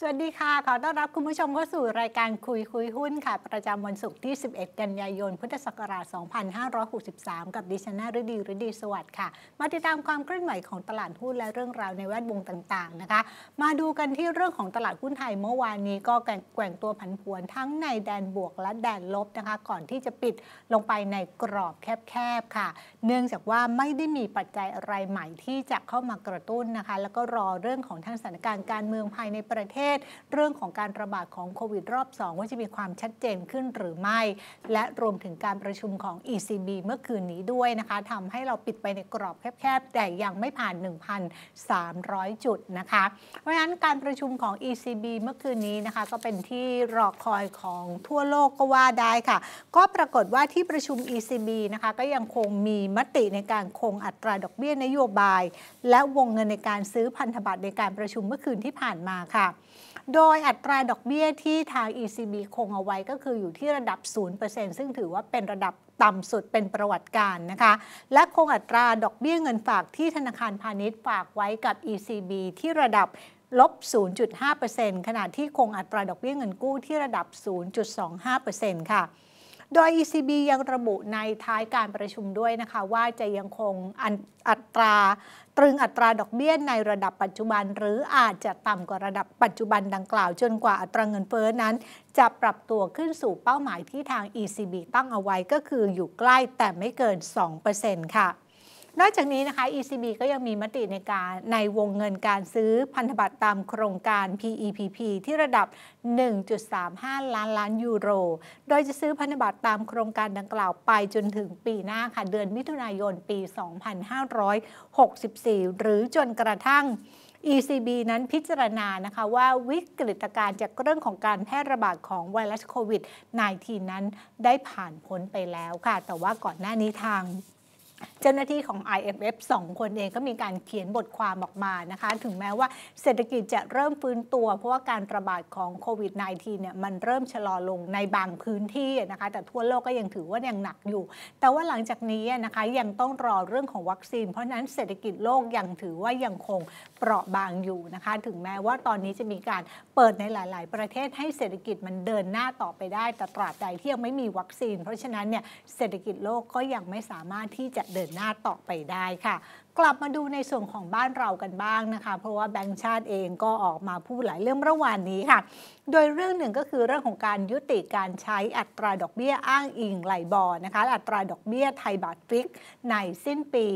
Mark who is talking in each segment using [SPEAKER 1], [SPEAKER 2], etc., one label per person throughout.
[SPEAKER 1] สวัสดีค่ะ ขอต้อนรับคุณผู้ชมเข้าสู่รายการคุยคุยหุ้นค่ะ ประจำวันศุกร์ที่ 11 กันยายน พุทธศักราช 2563 กับดิฉันนาฤดีฤดี สวัสดิ์ค่ะมาติดตามความเคลื่อนไหวของตลาดหุ้นและเรื่องราวในแวดวงต่างๆนะคะ มาดูกันที่เรื่องของตลาดหุ้นไทยเมื่อวานนี้ก็แกว่งตัวผันผวนทั้งในแดนบวกและแดนลบนะคะก่อนที่จะปิดลงไปในกรอบแคบๆค่ะ เนื่องจากว่าไม่ได้มีปัจจัยอะไรใหม่ที่จะเข้ามากระตุ้นนะคะแล้วก็รอเรื่องของทางสถานการณ์การเมืองภายในประเทศศเรื่องของการระบาดของโควิดรอบ2 ว่าจะมีความชัดเจนขึ้นหรือไม่ และรวมถึงการประชุมของ ECB เมื่อคืนนี้ด้วยนะคะทำให้เราปิดไปในกรอบแคบๆแต่ยังไม่ผ่าน 1,300 จุดนะคะ เพราะฉะนั้นการประชุมของ ECB เมื่อคืนนี้นะคะ ก็เป็นที่รอคอยของทั่วโลกก็ว่าได้ค่ะ ก็ปรากฏว่าที่ประชุม ECB นะคะก็ยังคงมีมติในการคงอัตราดอกเบี้ยนโยบาย และวงเงินในการซื้อพันธบัตรในการประชุมเมื่อคืนที่ผ่านมาค่ะโดยอัตราดอกเบี้ยที่ทาง ECB คงเอาไว้ก็คืออยู่ที่ระดับ 0%ซึ่งถือว่าเป็นระดับต่ำสุดเป็นประวัติการนะคะ และคงอัตราดอกเบี้ยเงินฝากที่ธนาคารพาณิชย์ฝากไว้กับ ECB ที่ระดับลบ0.5%ขณะที่คงอัตราดอกเบี้ยเงินกู้ที่ระดับ 0.25%ค่ะโดย ECB ยังระบุในท้ายการประชุมด้วยนะคะ ว่าจะยังคงอัตราตรึงอัตราดอกเบี้ยในระดับปัจจุบันหรืออาจจะต่ำกว่าระดับปัจจุบันดังกล่าวจนกว่าอัตราเงินเฟ้อนั้น จะปรับตัวขึ้นสู่เป้าหมายที่ทาง ECB ตั้งเอาไว้ก็คืออยู่ใกล้แต่ไม่เกิน 2%ค่ะนอกจากนี้นะคะ ECB ก็ยังมีมติในการในวงเงินการซื้อพันธบัตรตามโครงการ PEPP ที่ระดับ 1.35 ล้านล้านยูโร โดยจะซื้อพันธบัตรตามโครงการดังกล่าวไปจนถึงปีหน้าค่ะเดือนมิถุนายนปี 2564 หรือจนกระทั่ง ECB นั้นพิจารณานะคะว่าวิกฤตการณ์จากเรื่องของการแพร่ระบาดของไวรัสโควิด -19 นั้นได้ผ่านพ้นไปแล้วค่ะ แต่ว่าก่อนหน้านี้ทางเจ้าหน้าที่ของ IMF 2 คนเองก็มีการเขียนบทความออกมานะคะถึงแม้ว่าเศรษฐกิจจะเริ่มฟื้นตัว เพราะว่าการระบาดของโควิด -19 เนี่ยมันเริ่มชะลอลงในบางพื้นที่นะคะ แต่ทั่วโลกก็ยังถือว่ายังหนักอยู่ แต่ว่าหลังจากนี้นะคะยังต้องรอเรื่องของวัคซีน เพราะนั้นเศรษฐกิจโลกยังถือว่ายังคงเปราะบางอยู่นะคะ ถึงแม้ว่าตอนนี้จะมีการเปิดในหลาย ๆ ประเทศให้เศรษฐกิจมันเดินหน้าต่อไปได้ แต่ตราบใดที่ยังไม่มีวัคซีน เพราะฉะนั้นเนี่ยเศรษฐกิจโลกก็ยังไม่สามารถที่จะเดินหน้าต่อไปได้ค่ะกลับมาดูในส่วนของบ้านเรากันบ้างนะคะ เพราะว่าแบงค์ชาติเองก็ออกมาพูดหลายเรื่องระหว่างนี้ค่ะ โดยเรื่องหนึ่งก็คือเรื่องของการยุติการใช้อัตราดอกเบี้ยอ้างอิงไหลบอนะคะอัตราดอกเบี้ยไทยบาทฟิกในสิ้นปี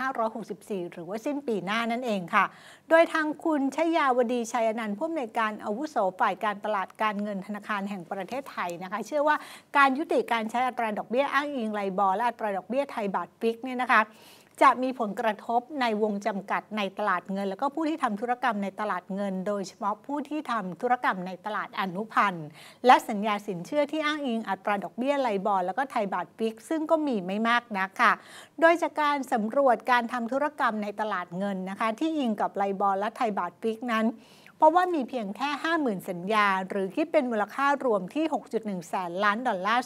[SPEAKER 1] 2564 หรือว่าสิ้นปีหน้านั่นเองค่ะ โดยทางคุณชยาวดีชัยนันท์ผู้อำนวยการอาวุโสฝ่ายการตลาดการเงินธนาคารแห่งประเทศไทยนะคะ เชื่อว่าการยุติการใช้อัตราดอกเบี้ยอ้างอิงไหลบอและอัตราดอกเบี้ยไทยบาทฟิกเนี่ยนะคะจะมีผลกระทบในวงจำกัดในตลาดเงินแล้วก็ผู้ที่ทำธุรกรรมในตลาดเงิน โดยเฉพาะผู้ที่ทำธุรกรรมในตลาดอนุพันธ์ และสัญญาสินเชื่อที่อ้างอิงอัตราดอกเบี้ยไลบอร์แล้วก็ไทยบาทฟิกซึ่งก็มีไม่มากนะค่ะโดยจากการสำรวจการทำธุรกรรมในตลาดเงินนะคะที่อิงกับไลบอร์และไทยบาทฟิกนั้นเพราะว่ามีเพียงแค่ 50,000 สัญญาหรือคิดเป็นมูลค่ารวมที่ 6.1 แสนล้านดอลลาร์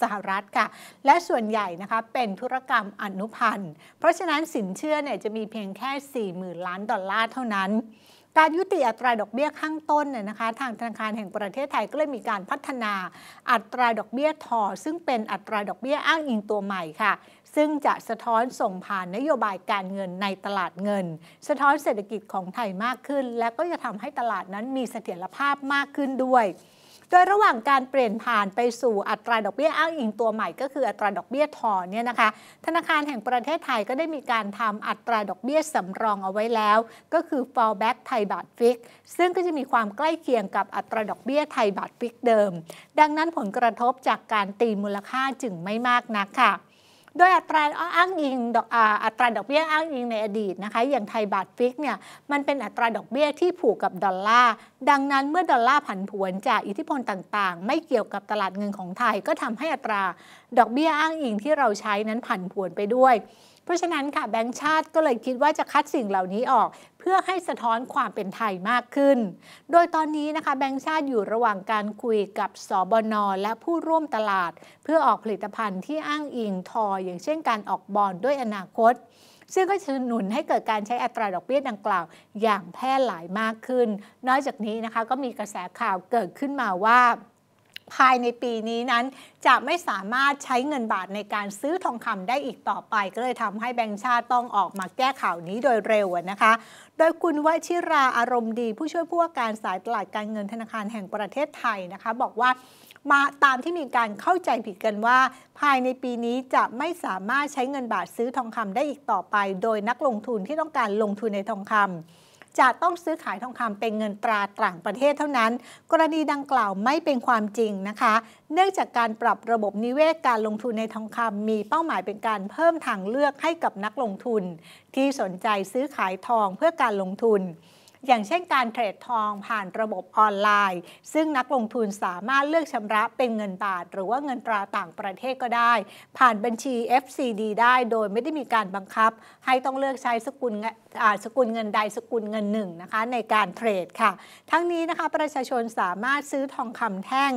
[SPEAKER 1] สหรัฐค่ะ และส่วนใหญ่นะคะ เป็นธุรกรรมอนุพันธ์ เพราะฉะนั้นสินเชื่อเนี่ยจะมีเพียงแค่ 40,000ล้านดอลลาร์เท่านั้น การยุติอัตราดอกเบี้ยข้างต้นเนี่ยนะคะทางธนาคารแห่งประเทศไทยก็เลยมีการพัฒนาอัตราดอกเบี้ยทอ ซึ่งเป็นอัตราดอกเบี้ยอ้างอิงตัวใหม่ค่ะซึ่งจะสะท้อนส่งผ่านนโยบายการเงินในตลาดเงิน สะท้อนเศรษฐกิจของไทยมากขึ้น และก็จะทำให้ตลาดนั้นมีเสถียรภาพมากขึ้นด้วย โดยระหว่างการเปลี่ยนผ่านไปสู่อัตราดอกเบี้ยอ้างอิงตัวใหม่ก็คืออัตราดอกเบี้ยทอนเนี่ยนะคะ ธนาคารแห่งประเทศไทยก็ได้มีการทำอัตราดอกเบี้ยสำรองเอาไว้แล้ว ก็คือ fallback ไทยบาทฟิกซึ่งก็จะมีความใกล้เคียงกับอัตราดอกเบี้ยไทยบาทฟิกเดิม ดังนั้นผลกระทบจากการตีมูลค่าจึงไม่มากนักค่ะโดยอัตราอ้างอิงอัตราดอกเบี้ยอ้างอิงในอดีตนะคะอย่างไทยบาทฟิกเนี่ยมันเป็นอัตราดอกเบี้ยที่ผูกกับดอลลาร์ ดังนั้นเมื่อดอลลาร์ผันผวนจากอิทธิพลต่าง ๆ ไม่เกี่ยวกับตลาดเงินของไทย ก็ทำให้อัตราดอกเบี้ยอ้างอิงที่เราใช้นั้นผันผวนไปด้วยเพราะฉะนั้นค่ะแบงค์ชาติก็เลยคิดว่าจะคัดสิ่งเหล่านี้ออก เพื่อให้สะท้อนความเป็นไทยมากขึ้น โดยตอนนี้นะคะแบงค์ชาติอยู่ระหว่างการคุยกับสบนและผู้ร่วมตลาด เพื่อออกผลิตภัณฑ์ที่อ้างอิงทอ อย่างเช่นการออกบอลด้วยอนาคต ซึ่งก็จะหนุนให้เกิดการใช้อัตราดอกเบี้ยดังกล่าว อย่างแพร่หลายมากขึ้น นอกจากนี้นะคะก็มีกระแสข่าวเกิดขึ้นมาว่าภายในปีนี้นั้นจะไม่สามารถใช้เงินบาทในการซื้อทองคำได้อีกต่อไป ก็เลยทำให้แบงก์ชาติต้องออกมาแก้ข่าวนี้โดยเร็วนะคะ โดยคุณวชิราอารมณ์ดี ผู้ช่วยผู้ว่าการสายตลาดการเงินธนาคารแห่งประเทศไทยนะคะ บอกว่ามาตามที่มีการเข้าใจผิดกันว่า ภายในปีนี้จะไม่สามารถใช้เงินบาทซื้อทองคำได้อีกต่อไป โดยนักลงทุนที่ต้องการลงทุนในทองคำจะต้องซื้อขายทองคำเป็นเงินตราต่างประเทศเท่านั้น กรณีดังกล่าวไม่เป็นความจริงนะคะ เนื่องจากการปรับระบบนิเวศการลงทุนในทองคำมีเป้าหมายเป็นการเพิ่มทางเลือกให้กับนักลงทุน ที่สนใจซื้อขายทองเพื่อการลงทุนอย่างเช่นการเทรดทองผ่านระบบออนไลน์ ซึ่งนักลงทุนสามารถเลือกชำระเป็นเงินบาทหรือว่าเงินตราต่างประเทศก็ได้ ผ่านบัญชี FCD ได้โดยไม่ได้มีการบังคับ ให้ต้องเลือกใช้สกุลสกุลเงินใดสกุลเงินหนึ่งนะคะในการเทรดค่ะ ทั้งนี้นะคะประชาชนสามารถซื้อทองคำแท่ง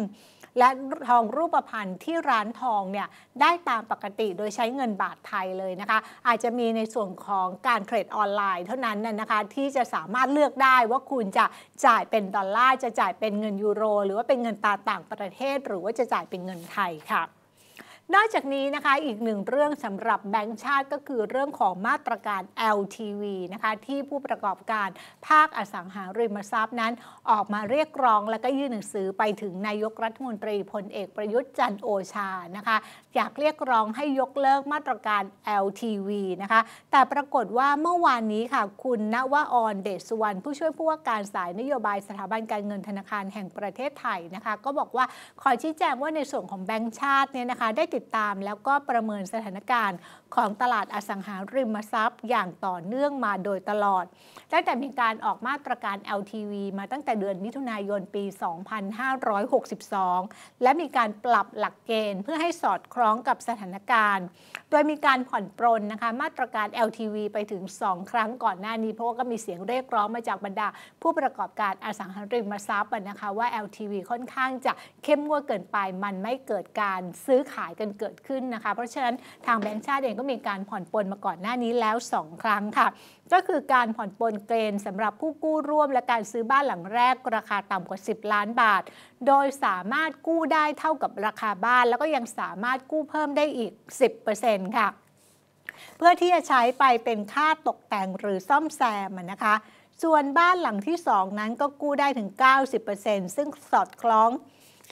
[SPEAKER 1] และทองรูปพรรณที่ร้านทองเนี่ยได้ตามปกติโดยใช้เงินบาทไทยเลยนะคะ อาจจะมีในส่วนของการเทรดออนไลน์เท่านั้นนะคะที่จะสามารถเลือกได้ว่าคุณจะจ่ายเป็นดอลลาร์จะจ่ายเป็นเงินยูโร หรือว่าเป็นเงินตาต่างประเทศ หรือว่าจะจ่ายเป็นเงินไทยค่ะนอกจากนี้นะคะ อีกหนึ่งเรื่องสำหรับแบงค์ชาติก็คือเรื่องของมาตรการ LTV นะคะที่ผู้ประกอบการภาคอสังหาริมทรัพย์นั้นออกมาเรียกร้องและก็ยื่นหนังสือไปถึงนายกรัฐมนตรีพลเอกประยุทธ์จันโอชา นะคะอยากเรียกร้องให้ยกเลิกมาตรการ LTV นะคะ แต่ปรากฏว่าเมื่อวานนี้ค่ะ คุณณวออนเดชสุวรรณผู้ช่วยผู้ว่าการสายนโยบายสถาบันการเงินธนาคารแห่งประเทศไทยนะคะก็บอกว่าขอชี้แจงว่าในส่วนของแบงก์ชาติเนี่ยนะคะได้ติดตามแล้วก็ประเมินสถานการณ์ของตลาดอสังหาริมทรัพย์อย่างต่อเนื่องมาโดยตลอด ตั้งแต่มีการออกมาตรการ LTV มาตั้งแต่เดือนมิถุนายนปี 2562 และมีการปรับหลักเกณฑ์เพื่อให้สอดคล้องร้องกับสถานการณ์ โดยมีการผ่อนปรนนะคะมาตรการ LTV ไปถึง 2 ครั้งก่อนหน้านี้ เพราะว่าก็มีเสียงเรียกร้องมาจากบรรดา ผู้ประกอบการอสังหาริมทรัพย์นะคะว่า LTV ค่อนข้างจะเข้มงวดเกินไป มันไม่เกิดการซื้อขายกันเกิดขึ้นนะคะเพราะฉะนั้นทางแบงก์ชาติเองก็มีการผ่อนปรนมาก่อนหน้านี้แล้ว 2 ครั้งค่ะก็คือการผ่อนปลนเกณฑ์สำหรับผู้กู้ร่วมและการซื้อบ้านหลังแรกราคาต่ำกว่า 10 ล้านบาท โดยสามารถกู้ได้เท่ากับราคาบ้านแล้วก็ยังสามารถกู้เพิ่มได้อีก 10%ค่ะ เพื่อที่จะใช้ไปเป็นค่าตกแต่งหรือซ่อมแซมนะคะ ส่วนบ้านหลังที่ 2 นั้นก็กู้ได้ถึง 90%ซึ่งสอดคล้อง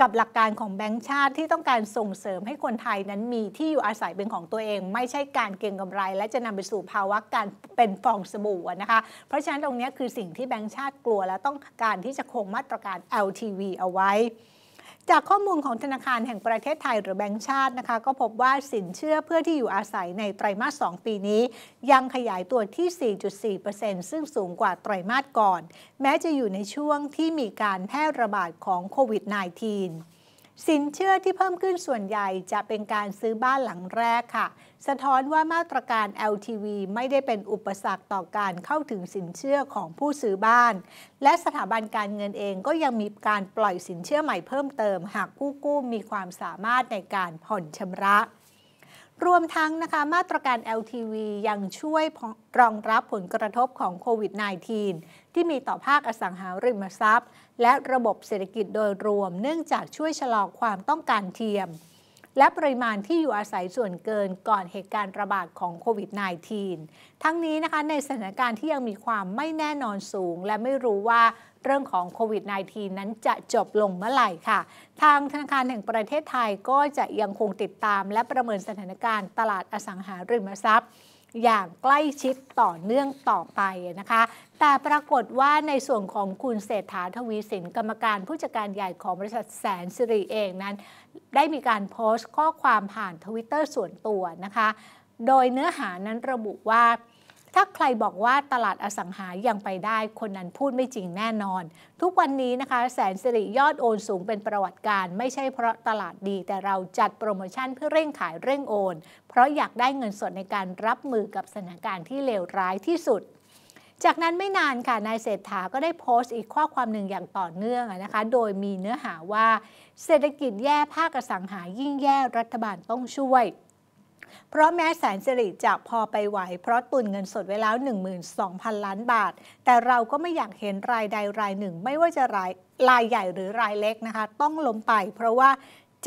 [SPEAKER 1] กับหลักการของแบงก์ชาติที่ต้องการส่งเสริมให้คนไทยนั้นมีที่อยู่อาศัยเป็นของตัวเอง ไม่ใช่การเก็งกำไร และจะนำไปสู่ภาวะการเป็นฟองสบู่นะคะ เพราะฉะนั้นตรงนี้คือสิ่งที่แบงก์ชาติกลัวและต้องการที่จะคงมาตรการ LTV เอาไว้จากข้อมูลของธนาคารแห่งประเทศไทยหรือแบงก์ชาตินะคะ ก็พบว่าสินเชื่อเพื่อที่อยู่อาศัยในไตรมาส 2 ปีนี้ ยังขยายตัวที่ 4.4%ซึ่งสูงกว่าไตรมาสก่อนแม้จะอยู่ในช่วงที่มีการแพร่ระบาดของโควิด -19 สินเชื่อที่เพิ่มขึ้นส่วนใหญ่จะเป็นการซื้อบ้านหลังแรกค่ะ สะท้อนว่ามาตรการ LTV ไม่ได้เป็นอุปสรรคต่อการเข้าถึงสินเชื่อของผู้ซื้อบ้าน และสถาบันการเงินเองก็ยังมีการปล่อยสินเชื่อใหม่เพิ่มเติมหากผู้กู้มีความสามารถในการผ่อนชำระ รวมทั้งนะคะ มาตรการ LTV ยังช่วยรองรับผลกระทบของโควิด -19 ที่มีต่อภาคอสังหาริมทรัพย์และระบบเศรษฐกิจโดยรวม เนื่องจากช่วยชะลอความต้องการเทียม และปริมาณที่อยู่อาศัยส่วนเกินก่อนเหตุการณ์ระบาดของโควิด -19 ทั้งนี้นะคะในสถานการณ์ที่ยังมีความไม่แน่นอนสูง และไม่รู้ว่าเรื่องของโควิด -19 นั้นจะจบลงเมื่อไหร่ค่ะ ทางธนาคารแห่งประเทศไทยก็จะยังคงติดตาม และประเมินสถานการณ์ตลาดอสังหาริมทรัพย์อย่างใกล้ชิดต่อเนื่องต่อไปนะคะ แต่ปรากฏว่าในส่วนของคุณเศรษฐาทวีสินกรรมการผู้จัดการใหญ่ของบริษัทแสนสิริเองนั้น ได้มีการโพสต์ข้อความผ่านทวิตเตอร์ส่วนตัวนะคะ โดยเนื้อหานั้นระบุว่าถ้าใครบอกว่าตลาดอสังหายยังไปได้ คนนั้นพูดไม่จริงแน่นอน ทุกวันนี้นะคะแสนสิริยอดโอนสูงเป็นประวัติการ ไม่ใช่เพราะตลาดดีแต่เราจัดโปรโมชั่นเพื่อเร่งขายเร่งโอน เพราะอยากได้เงินสดในการรับมือกับสถานการณ์ที่เลวร้ายที่สุด จากนั้นไม่นานค่ะนายเศรษฐาก็ได้โพสต์อีกข้อความหนึ่งอย่างต่อเนื่องนะคะโดยมีเนื้อหาว่า เศรษฐกิจแย่ภาคอสังหายิ่งแย่ รัฐบาลต้องช่วยเพราะแม้แสนสิริจะพอไปไหวเพราะตุนเงินสดไว้แล้ว12,000 ล้านบาท แต่เราก็ไม่อยากเห็นรายใดรายหนึ่ง ไม่ว่าจะรายรายใหญ่หรือรายเล็กนะคะ ต้องล้มไปเพราะว่า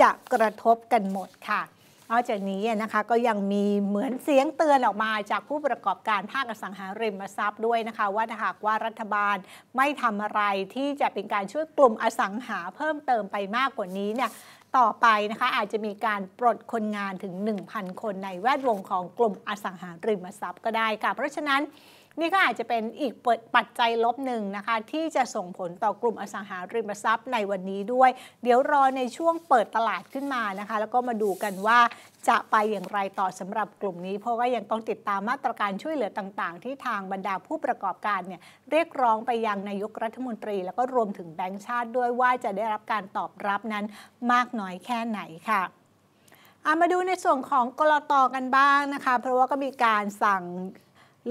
[SPEAKER 1] จะกระทบกันหมดค่ะนอกจากนี้นะคะก็ยังมีเหมือนเสียงเตือนออกมา จากผู้ประกอบการภาคอสังหาริมทรัพย์ด้วยนะคะ ว่าหากว่ารัฐบาลไม่ทำอะไรที่จะเป็นการช่วยกลุ่มอสังหาเพิ่มเติมไปมากกว่านี้เนี่ยต่อไปนะคะอาจจะมีการปลดคนงานถึง 1,000 คนในแวดวงของกลุ่มอสังหาริมทรัพย์ก็ได้ค่ะ เพราะฉะนั้นนี่ก็อาจจะเป็นอีกปัจจัยลบหนึ่งนะคะ ที่จะส่งผลต่อกลุ่มอสังหาริมทรัพย์ในวันนี้ด้วย เดี๋ยวรอในช่วงเปิดตลาดขึ้นมานะคะ แล้วก็มาดูกันว่าจะไปอย่างไรต่อสำหรับกลุ่มนี้ เพราะว่ายังต้องติดตามมาตรการช่วยเหลือต่าง ๆ ที่ทางบรรดาผู้ประกอบการเนี่ยเรียกร้องไปยังนายกรัฐมนตรีแล้วก็รวมถึงแบงก์ชาติด้วยว่าจะได้รับการตอบรับนั้นมากน้อยแค่ไหนค่ะมาดูในส่วนของกรตกันบ้างนะคะ เพราะว่าก็มีการสั่ง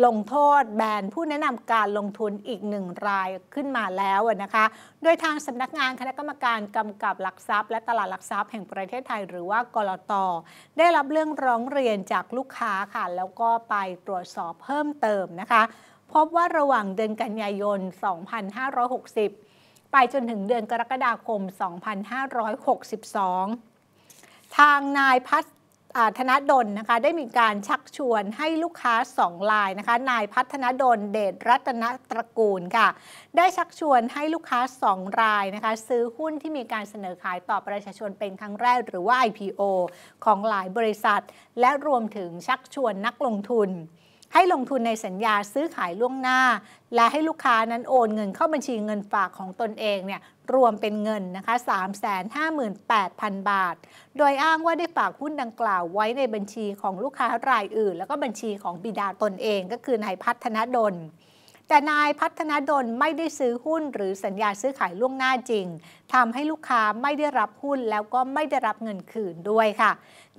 [SPEAKER 1] ลงโทษแบนผู้แนะนำการลงทุนอีกหนึ่งรายขึ้นมาแล้วนะคะ โดยทางสำนักงานคณะกรรมการกำกับหลักทรัพย์ และตลาดหลักทรัพย์แห่งประเทศไทยหรือว่ากรตได้รับเรื่องร้องเรียนจากลูกค้าค่ะ แล้วก็ไปตรวจสอบเพิ่มเติมนะคะ พบว่าระหว่างเดือนกันยายน 2560 ไปจนถึงเดือนกรกฎาคม 2562 ทางนายพัฒธนดลนนะคะได้มีการชักชวนให้ลูกค้า2ลายนะคะนายพัฒนดลเดชรัตนตระกูลค่ะได้ชักชวนให้ลูกค้า 2 รายนะคะซื้อหุ้นที่มีการเสนอขายต่อประชาชนเป็นครั้งแรกหรือว่า IPO ของหลายบริษัท และรวมถึงชักชวนนักลงทุน ให้ลงทุนในสัญญาซื้อขายล่วงหน้าและให้ลูกค้านั้นโอนเงินเข้าบัญชีเงินฝากของตนเองเนี่ยรวมเป็นเงินนะคะ358,000 บาท โดยอ้างว่าได้ฝากหุ้นดังกล่าวไว้ในบัญชีของลูกค้ารายอื่น แล้วก็บัญชีของบิดาตนเองก็คือนายพัฒนดลแต่นายพัฒนาดลไม่ได้ซื้อหุ้น หรือสัญญาซื้อขายล่วงหน้าจริงทำให้ลูกค้าไม่ได้รับหุ้น แล้วก็ไม่ได้รับเงินคืนด้วยค่ะ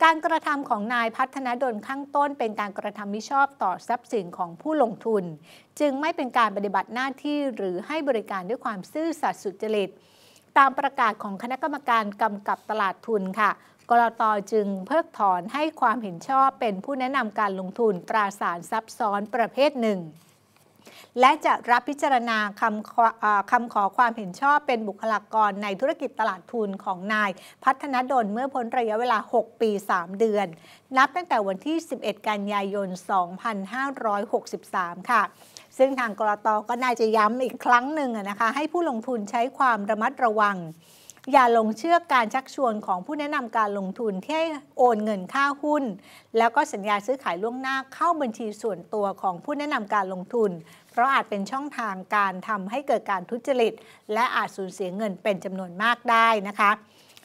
[SPEAKER 1] การกระทำของนายพัฒนาดลข้างต้น เป็นการกระทำมิชอบต่อทรัพย์สินของผู้ลงทุน จึงไม่เป็นการปฏิบัติหน้าที่หรือให้บริการด้วยความซื่อสัตย์สุจริตตามประกาศของคณะกรรมการกำกับตลาดทุนค่ะกรตจึงเพิกถอนให้ความเห็นชอบเป็นผู้แนะนำการลงทุน ตราสารซับซ้อนประเภทหนึ่งและจะรับพิจารณาคำขอคำขอความเห็นชอบเป็นบุคลากรในธุรกิจตลาดทุนของนาย พัฒนดลเมื่อพ้นระยะเวลา 6 ปี 3 เดือน นับตั้งแต่วันที่ 11 กันยายน2563 ค่ะ ซึ่งทางกรตก็น่าจะย้ำอีกครั้งหนึ่งนะคะ ให้ผู้ลงทุนใช้ความระมัดระวังอย่าหลงเชื่อการชักชวนของผู้แนะนำการลงทุนที่ให้โอนเงินค่าหุ้น แล้วก็สัญญาซื้อขายล่วงหน้าเข้าบัญชีส่วนตัวของผู้แนะนำการลงทุน เพราะอาจเป็นช่องทางการทำให้เกิดการทุจริต และอาจสูญเสียเงินเป็นจำนวนมากได้นะคะ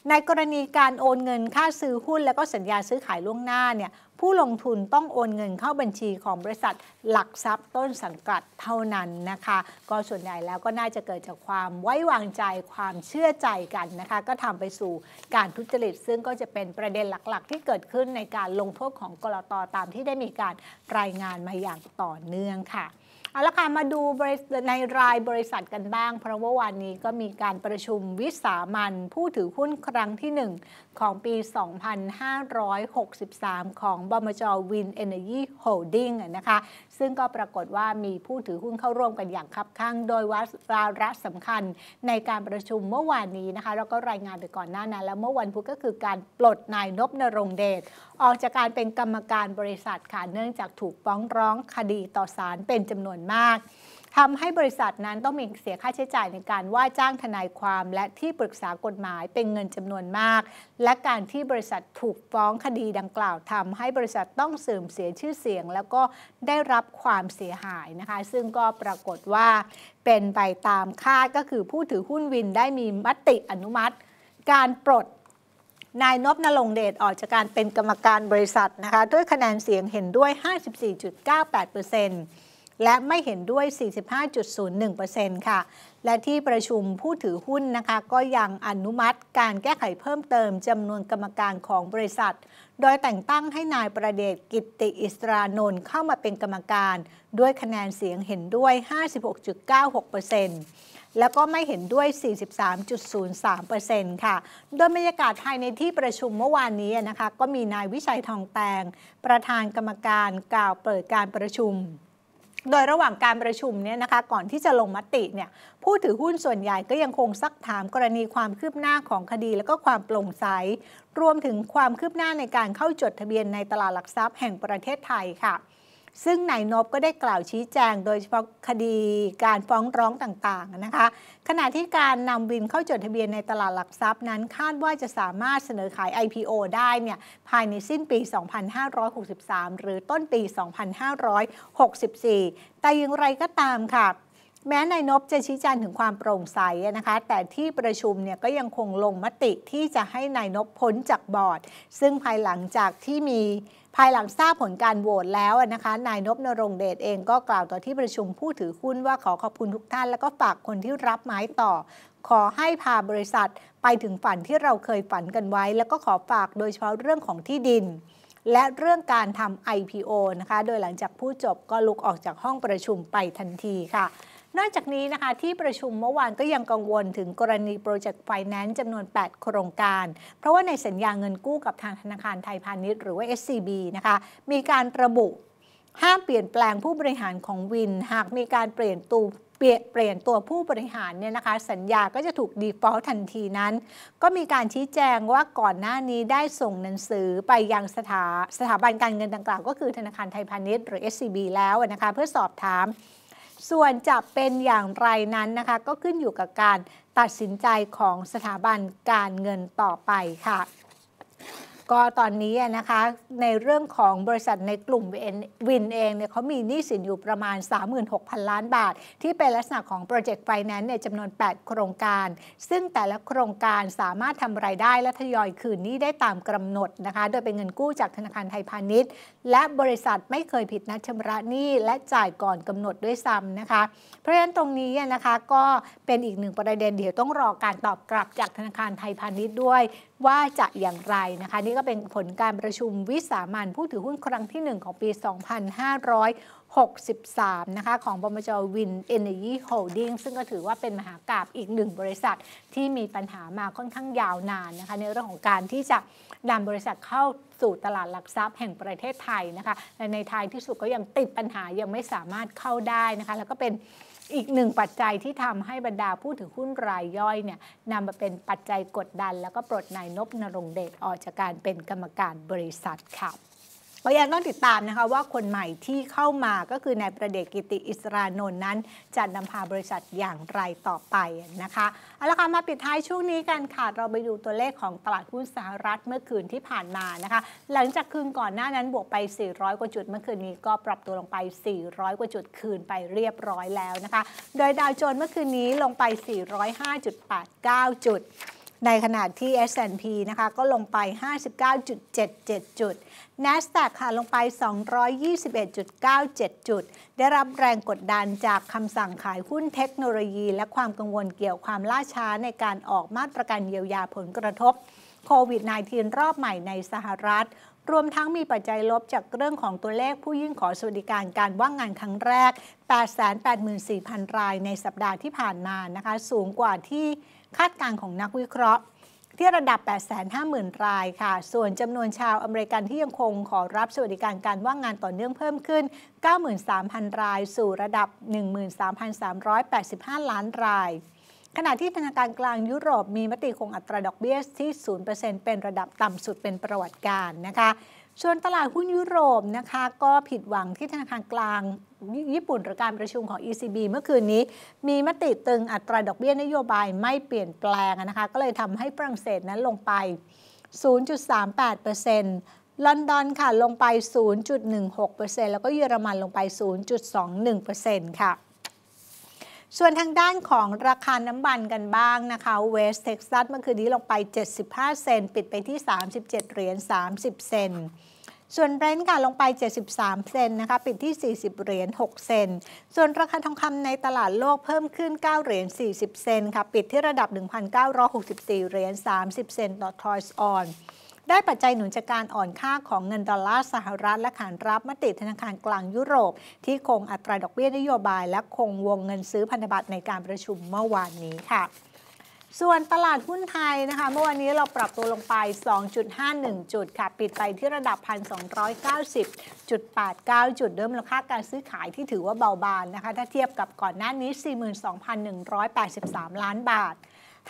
[SPEAKER 1] ในกรณีการโอนเงินค่าซื้อหุ้นแล้วก็สัญญาซื้อขายล่วงหน้าเนี่ยผู้ลงทุนต้องโอนเงินเข้าบัญชีของบริษัทหลักทรัพย์ต้นสังกัดเท่านั้นนะคะ ก็ส่วนใหญ่แล้วก็น่าจะเกิดจากความไว้วางใจความเชื่อใจกันนะคะ ก็ทำไปสู่การทุจริตซึ่งก็จะเป็นประเด็นหลักๆ ที่เกิดขึ้นในการลงโทษของกรตตามที่ได้มีการรายงานมาอย่างต่อเนื่องค่ะเอาละค่ะมาดูในรายบริษัทกันบ้าง เพราะว่าวันนี้ก็มีการประชุมวิสามันผู้ถือหุ้นครั้งที่ 1 ของปี 2563 ของบมจวินเอเนจีโฮลดิ้งนะคะซึ่งก็ปรากฏว่ามีผู้ถือหุ้นเข้าร่วมกันอย่างคับข้าง โดยวาระสำคัญในการประชุมเมื่อวานนี้นะคะแล้วก็รายงานไปก่อนหน้านั้น แล้วเมื่อวันพุธก็คือการปลดนายนพนรงเดช ออกจากการเป็นกรรมการบริษัทค่ะเนื่องจากถูกฟ้องร้องคดีต่อศาลเป็นจำนวนนมากทำให้บริษัทนั้นต้องมีเสียค่าใช้จ่ายในการว่าจ้างทนายความและที่ปรึกษากฎหมายเป็นเงินจำนวนมาก และการที่บริษัทถูกฟ้องคดีดังกล่าวทำให้บริษัทต้องเสื่อมเสียชื่อเสียง แล้วก็ได้รับความเสียหายนะคะซึ่งก็ปรากฏว่าเป็นไปตามคาดก็คือผู้ถือหุ้นวินได้มีมติอนุมัติ การปลดนายนพนลงเดชออกจากการเป็นกรรมการบริษัทนะคะด้วยคะแนนเสียงเห็นด้วย54.98%เปอร์เซ็นต์และไม่เห็นด้วย 45.01%ค่ะ และที่ประชุมผู้ถือหุ้นนะคะ ก็ยังอนุมัติการแก้ไขเพิ่มเติมจำนวนกรรมการของบริษัท โดยแต่งตั้งให้นายประเดชกิติอิสรานนท์เข้ามาเป็นกรรมการ ด้วยคะแนนเสียงเห็นด้วย 56.96%แล้วก็ไม่เห็นด้วย 43.03%ค่ะ โดยบรรยากาศภายในที่ประชุมเมื่อวานนี้นะคะ ก็มีนายวิชัยทองแตงประธานกรรมการกล่าวเปิดการประชุมโดยระหว่างการประชุมเนี่ยนะคะก่อนที่จะลงมติเนี่ยผู้ถือหุ้นส่วนใหญ่ก็ยังคงซักถามกรณีความคืบหน้าของคดีและก็ความโปร่งใส รวมถึงความคืบหน้าในการเข้าจดทะเบียนในตลาดหลักทรัพย์แห่งประเทศไทยค่ะซึ่งนายนบก็ได้กล่าวชี้แจงโดยเฉพาะคดีการฟ้องร้องต่างๆนะคะ ขณะที่การนำวินเข้าจดทะเบียนในตลาดหลักทรัพย์นั้นคาดว่าจะสามารถเสนอขาย IPO ได้เนี่ยภายในสิ้นปี 2563 หรือต้นปี 2564 แต่อย่างไรก็ตามค่ะแม้นายนบจะชี้แจงถึงความโปร่งใสนะคะ แต่ที่ประชุมเนี่ยก็ยังคงลงมติที่จะให้นายนบพ้นจากบอร์ด ซึ่งภายหลังจากที่มีภายหลังทราบผลการโหวตแล้วนะคะ นายนพนรงเดชเองก็กล่าวต่อที่ประชุมผู้ถือหุ้น ว่าขอขอบคุณทุกท่านแล้วก็ฝากคนที่รับไม้ต่อ ขอให้พาบริษัท ไปถึงฝันที่เราเคยฝันกันไว้ แล้วก็ขอฝากโดยเฉพาะเรื่องของที่ดิน และเรื่องการทำ IPO นะคะ โดยหลังจากผู้จบก็ลุกออกจากห้องประชุมไปทันทีค่ะนอกจากนี้นะคะ ที่ประชุมเมื่อวานก็ยังกังวลถึงกรณีโปรเจกต์ไฟแนนซ์จำนวน 8 โครงการ เพราะว่าในสัญญาเงินกู้กับทางธนาคารไทยพาณิชย์หรือว่า SCB นะคะ มีการระบุห้ามเปลี่ยนแปลงผู้บริหารของวิน หากมีการเปลี่ยนตูเปลี่ยนตัวผู้บริหารเนี่ยนะคะสัญญาก็จะถูกดีฟอล์ทันทีนั้น ก็มีการชี้แจงว่าก่อนหน้านี้ได้ส่งหนังสือไปยังสถาสถาบันการเงินดังกล่าวก็คือธนาคารไทยพาณิชย์หรือ SCB แล้วนะคะเพื่อสอบถามส่วนจะเป็นอย่างไรนั้นนะคะ ก็ขึ้นอยู่กับการตัดสินใจของสถาบันการเงินต่อไปค่ะก็ตอนนี้นะคะในเรื่องของบริษัทในกลุ่มวินเองเนี่ยเขามีหนี้สินอยู่ประมาณ 36,000 ล้านบาท ที่เป็นลักษณะของโปรเจกต์ไฟแนนซ์เนจำนวน 8 โครงการ ซึ่งแต่ละโครงการสามารถทำไรายได้ และทยอยคืนหนี้ได้ตามกำหนดนะคะโดยเป็นเงินกู้จากธนาคารไทยพาณิชย์ และบริษัทไม่เคยผิดนัดชำระหนี้ และจ่ายก่อนกำหนดด้วยซ้ำนะคะเพราะฉะนั้นตรงนี้นะคะก็เป็นอีกหนึ่งประเด็นเดี๋ยวต้องรอการตอบกลับจากธนาคารไทยพาณิชย์ด้วยว่าจะอย่างไรนะคะนี่ก็ก็เป็นผลการประชุมวิสามันผู้ถือหุ้นครั้งที่ 1 ของปี 2563 นะคะของบมจวินเอเนจีโฮลดิ้งซึ่งก็ถือว่าเป็นมหากราบอีกหนึ่งบริษัทที่มีปัญหามาค่อนข้างยาวนานนะคะในเรื่องของการที่จะนำบริษัทเข้าสู่ตลาดหลักทรัพย์แห่งประเทศไทยนะคะและในท้ายที่สุดก็ยังติดปัญหายังไม่สามารถเข้าได้นะคะแล้วก็เป็นอีกหนึ่งปัจจัยที่ทำให้บรรดาผู้ถือหุ้นรายย่อยเนี่ยนำมาเป็นปัจจัยกดดัน แล้วก็ปลดนายนบนรงเดชออกจากการเป็นกรรมการบริษัทค่ะก็ยังต้องติดตามนะคะว่าคนใหม่ที่เข้ามาก็คือนายประเดชกิติอิสรานนท์นั้นจะนำพาบริษัทอย่างไรต่อไปนะคะเอาละค่ะมาปิดท้ายช่วงนี้กันค่ะ เราไปดูตัวเลขของตลาดหุ้นสหรัฐเมื่อคืนที่ผ่านมานะคะ หลังจากคืนก่อนหน้านั้นบวกไป 400 กว่าจุดเมื่อคืนนี้ก็ปรับตัวลงไป 400 กว่าจุดคืนไปเรียบร้อยแล้วนะคะ โดยดาวโจนส์เมื่อคืนนี้ลงไป 405.89 จุดในขณะที่ S&P นะคะก็ลงไป 59.77 จุด NASDAQ ค่ะลงไป 221.97 จุด ได้รับแรงกดดันจากคำสั่งขายหุ้นเทคโนโลยี และความกังวลเกี่ยวความล่าช้าในการออกมาตรการเยียวยาผลกระทบโควิด -19 รอบใหม่ในสหรัฐ รวมทั้งมีปัจจัยลบจากเรื่องของตัวเลขผู้ยื่นขอสวัสดิการการว่างงานครั้งแรก 884,000 รายในสัปดาห์ที่ผ่านมานะคะ สูงกว่าที่คาดการณ์ของนักวิเคราะห์ที่ระดับ 850,000 รายค่ะ ส่วนจำนวนชาวอเมริกันที่ยังคงขอรับสวัสดิการการว่างงานต่อเนื่องเพิ่มขึ้น 93,000 รายสู่ระดับ 13,385 ล้านราย ขณะที่ธนาคารกลางยุโรปมีมติคงอัตราดอกเบี้ยที่ 0%เป็นระดับต่ำสุดเป็นประวัติการนะคะ ส่วนตลาดหุ้นยุโรปนะคะก็ผิดหวังที่ธนาคารกลางญี่ปุ่นหรือการประชุมของ ECB เมื่อคืนนี้มีมติตึงอัตราดอกเบี้ยนโยบายไม่เปลี่ยนแปลงนะคะ ก็เลยทำให้ฝรั่งเศสนั้นลงไป 0.38%ลอนดอนค่ะ ลงไป 0.16%แล้วก็เยอรมันลงไป 0.21%ค่ะ ส่วนทางด้านของราคาน้ำมันกันบ้างนะคะเวสเท็กซัสเมื่อคืนนี้ลงไป 75 เซนปิดไปที่ 37 เหรียญ 30 เซนส่วนเบรนท์ค่ะลงไป 73 เซนนะคะปิดที่ 40เหรียญ6เซน ส่วนราคาทองคำในตลาดโลกเพิ่มขึ้น 9เหรียญ40 เซนค่ะ ปิดที่ระดับ 1,964เหรียญ30 เซนต่อ ทรอยส์ออน ได้ปัจจัยหนุนจากการอ่อนค่าของเงินดอลลาร์สหรัฐและขานรับมติธนาคารกลางยุโรป ที่คงอัตราดอกเบี้ยนโยบายและคงวงเงินซื้อพันธบัตรในการประชุมเมื่อวานนี้ค่ะส่วนตลาดหุ้นไทยนะคะเมื่อวันนี้เราปรับตัวลงไป 2.51 จุดค่ะปิดไปที่ระดับ 1,290.89 จุด เดิมราคาการซื้อขายที่ถือว่าเบาบางนะคะถ้าเทียบกับก่อนหน้านี้ 42,183 ล้านบาท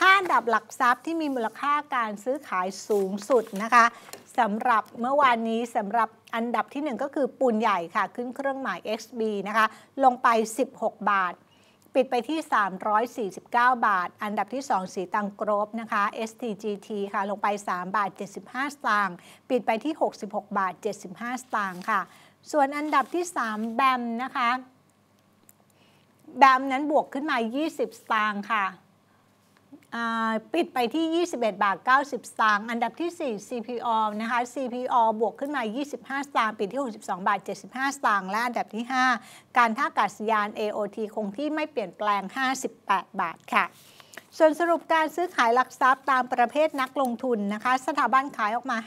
[SPEAKER 1] ห้าดับหลักทรัพย์ที่มีมูลค่าการซื้อขายสูงสุดนะคะสำหรับเมื่อวานนี้สำหรับอันดับที่ 1 ก็คือปูนใหญ่ค่ะขึ้นเครื่องหมาย XB นะคะลงไป 16 บาทปิดไปที่ 349 บาท อันดับที่ 2 สีตังกรบนะคะ STGT ค่ะ ลงไป 3 บาท 75 สตางค์ ปิดไปที่ 66 บาท 75 สตางค์ค่ะ ส่วนอันดับที่ 3 แบมนะคะ แบมนั้นบวกขึ้นมา 20 สตางค์ค่ะปิดไปที่ 21 บาท 90สตางค์อันดับที่ 4 CPO นะคะ CPO บวกขึ้นมา 25สตางค์ปิดที่ 62 บาท 75สตางค์และอันดับที่ 5 การท่าอากาศยาน AOT คงที่ไม่เปลี่ยนแปลง 58 บาทค่ะ ส่วนสรุปการซื้อขายหลักทรัพย์ตามประเภทนักลงทุนนะคะ สถาบันขายออกมา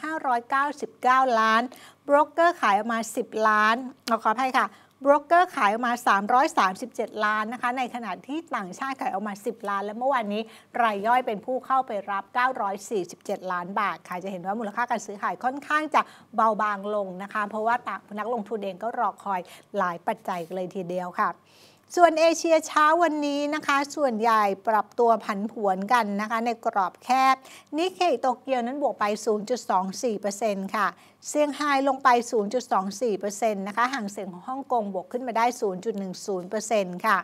[SPEAKER 1] 599 ล้านบรกเกอร์ขายออกมา 10 ล้าน ขออภัยค่ะบรกเกอร์ขายออกมา 337 ล้านนะคะ ในขณะที่ต่างชาติขายออกมา 10 ล้าน และเมื่อวานนี้ รายย่อยเป็นผู้เข้าไปรับ 947 ล้านบาทค่ะจะเห็นว่ามูลค่าการซื้อขายค่อนข้างจะเบาบางลงนะคะ เพราะว่าต่างนักลงทุนเองก็รอคอยหลายปัจจัยเลยทีเดียวค่ะส่วนเอเชียเช้าวันนี้นะคะ ส่วนใหญ่ปรับตัวผันผวนกันนะคะในกรอบแคบ นิเคอิโตเกียวนั้นบวกไป 0.24%ค่ะ เซี่ยงไฮ้ลงไป 0.24%นะคะห่างเสียงของฮ่องกงบวกขึ้นมาได้ 0.10%ค่ะ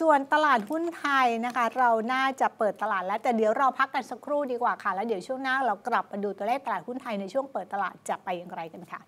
[SPEAKER 1] ส่วนตลาดหุ้นไทยนะคะ เราน่าจะเปิดตลาดแล้ว แต่เดี๋ยวเราพักกันสักครู่ดีกว่าค่ะ แล้วเดี๋ยวช่วงหน้าเรากลับมาดูตัวเลขตลาดหุ้นไทยในช่วงเปิดตลาดจะไปอย่างไรกันค่ะ